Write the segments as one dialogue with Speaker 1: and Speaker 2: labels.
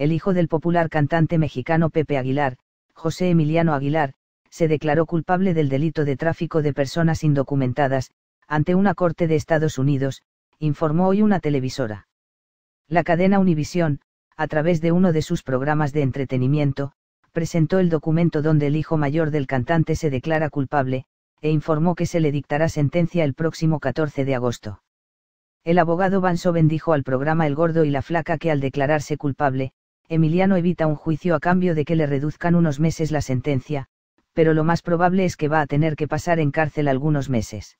Speaker 1: el hijo del popular cantante mexicano Pepe Aguilar, José Emiliano Aguilar, se declaró culpable del delito de tráfico de personas indocumentadas, ante una corte de Estados Unidos, informó hoy una televisora. La cadena Univisión, a través de uno de sus programas de entretenimiento, presentó el documento donde el hijo mayor del cantante se declara culpable, e informó que se le dictará sentencia el próximo 14 de agosto. El abogado Van bendijo dijo al programa El Gordo y la Flaca que al declararse culpable, Emiliano evita un juicio a cambio de que le reduzcan unos meses la sentencia, pero lo más probable es que va a tener que pasar en cárcel algunos meses.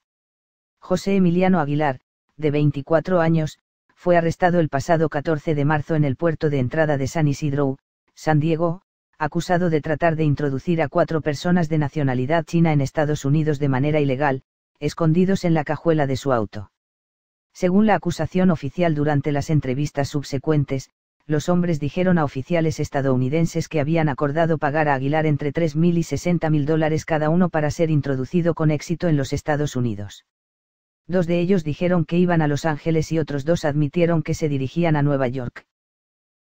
Speaker 1: José Emiliano Aguilar, de 24 años, fue arrestado el pasado 14 de marzo en el puerto de entrada de San Isidro, San Diego, acusado de tratar de introducir a cuatro personas de nacionalidad china en Estados Unidos de manera ilegal, escondidos en la cajuela de su auto. Según la acusación oficial durante las entrevistas subsecuentes, los hombres dijeron a oficiales estadounidenses que habían acordado pagar a Aguilar entre 3.000 y 60.000 dólares cada uno para ser introducido con éxito en los Estados Unidos. Dos de ellos dijeron que iban a Los Ángeles y otros dos admitieron que se dirigían a Nueva York.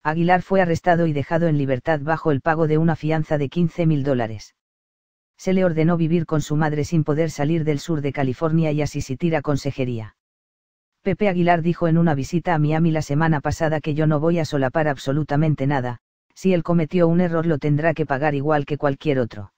Speaker 1: Aguilar fue arrestado y dejado en libertad bajo el pago de una fianza de 15.000 dólares. Se le ordenó vivir con su madre sin poder salir del sur de California y asistir a consejería. Pepe Aguilar dijo en una visita a Miami la semana pasada que yo no voy a solapar absolutamente nada, si él cometió un error lo tendrá que pagar igual que cualquier otro.